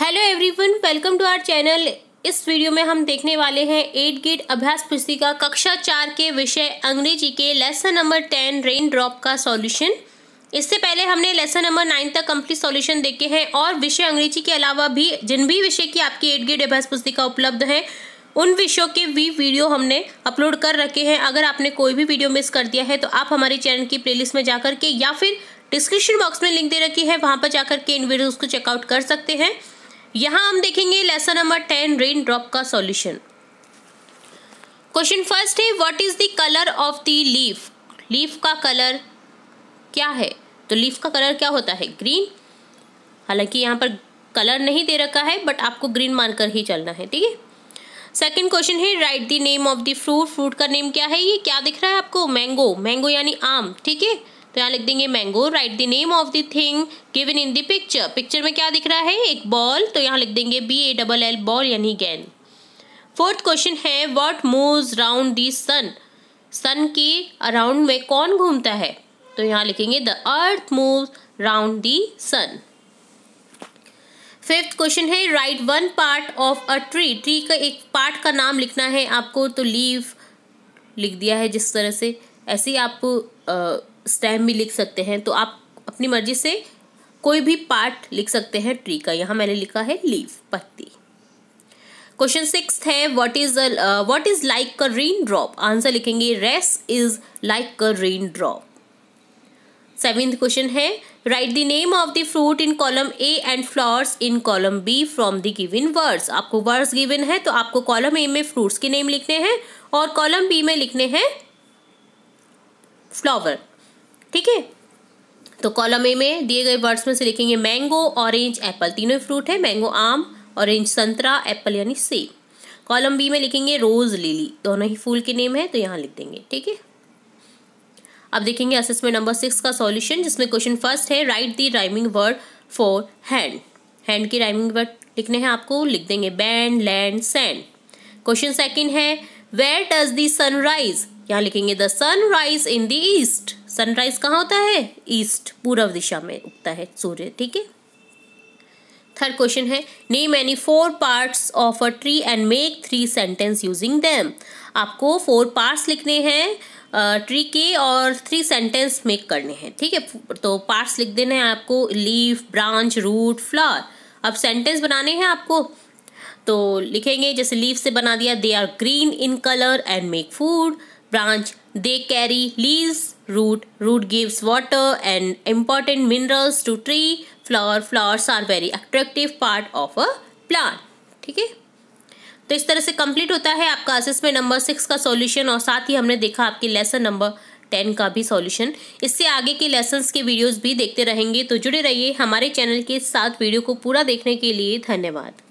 hello everyone welcome to our channel इस video में हम देखने वाले हैं एट गेट अभ्यास पुस्तिका कक्षा चार के विषय अंग्रेजी के lesson number ten rain drop का सॉल्यूशन इससे पहले हमने लेसन नंबर नाइन तक कंप्लीट सॉल्यूशन देखे हैं और विषय अंग्रेजी के अलावा भी जिन भी विषय की आपकी एट गेट अभ्यास पुस्तिका उपलब्ध है उन विषयों के भी वीडियो हमने अपलोड कर रखे हैं अगर आपने कोई भी वीडियो मिस कर दिया है तो आप हमारे चैनल की प्लेलिस्ट में जाकर के या फिर डिस्क्रिप्शन बॉक्स में लिंक दे रखी है वहाँ पर जाकर के इन वीडियोज़ को चेकआउट कर सकते हैं यहां हम देखेंगे lesson number ten rain drop का सॉल्यूशन क्वेश्चन फर्स्ट है what is the colour of the leaf leaf का कलर क्या है तो लीफ का कलर क्या होता है ग्रीन हालांकि यहाँ पर कलर नहीं दे रखा है बट आपको ग्रीन मानकर ही चलना है ठीक है सेकेंड क्वेश्चन है write the name of the fruit fruit का नेम क्या है ये क्या दिख रहा है आपको मैंगो मैंगो यानी आम ठीक है तो यहाँ लिख देंगे mango write the name of the thing given in the picture picture में क्या दिख रहा है एक बॉल तो यहाँ लिख देंगे B A double L ball यानी गेंद फोर्थ क्वेश्चन है what moves round the sun sun के अराउंड में कौन घूमता है तो यहाँ लिखेंगे the earth move round the sun fifth question है write one part of a tree tree का एक पार्ट का नाम लिखना है आपको तो लीव लिख दिया है जिस तरह से ऐसे ही आप स्टेम भी लिख सकते हैं तो आप अपनी मर्जी से कोई भी पार्ट लिख सकते हैं ट्री का यहाँ मैंने लिखा है लीव पत्ती क्वेश्चन सिक्स है what is what is like a rain drop answer लिखेंगे race is like a rain drop seventh question है write the name of the fruit in column A and flowers in column B from the given words आपको words given है तो आपको column A में fruits के name लिखने हैं और कॉलम बी में लिखने हैं फ्लावर ठीक है तो कॉलम ए में दिए गए वर्ड्स में से लिखेंगे मैंगो ऑरेंज एप्पल तीनों फ्रूट है मैंगो आम ऑरेंज संतरा एप्पल यानी सेब कॉलम बी में लिखेंगे रोज लिली दोनों ही फूल के नेम है तो यहाँ लिख देंगे ठीक है अब देखेंगे असेसमेंट नंबर सिक्स का सॉल्यूशन जिसमें क्वेश्चन फर्स्ट है write the rhyming word for hand hand की राइमिंग वर्ड लिखने हैं आपको लिख देंगे band land sand question second है वेयर डज दी सनराइज यहाँ लिखेंगे the sunrise in the east sunrise कहाँ होता है ईस्ट पूर्व दिशा में उगता है सूर्य ठीक है थर्ड क्वेश्चन है name any four parts of a tree and make three sentence using them आपको फोर पार्ट्स लिखने हैं ट्री के और थ्री सेंटेंस मेक करने हैं ठीक है तो पार्ट्स लिख देने हैं आपको लीफ ब्रांच रूट फ्लावर अब सेंटेंस बनाने हैं आपको तो लिखेंगे जैसे लीफ से बना दिया they are green in colour and make food branch they carry leaves root root gives water and important minerals to tree flower flowers are very attractive part of a plant ठीक है तो इस तरह से complete होता है आपका assessment number six का सॉल्यूशन और साथ ही हमने देखा आपके लेसन नंबर टेन का भी सॉल्यूशन इससे आगे के लेसन्स के वीडियोस भी देखते रहेंगे तो जुड़े रहिए हमारे चैनल के साथ वीडियो को पूरा देखने के लिए धन्यवाद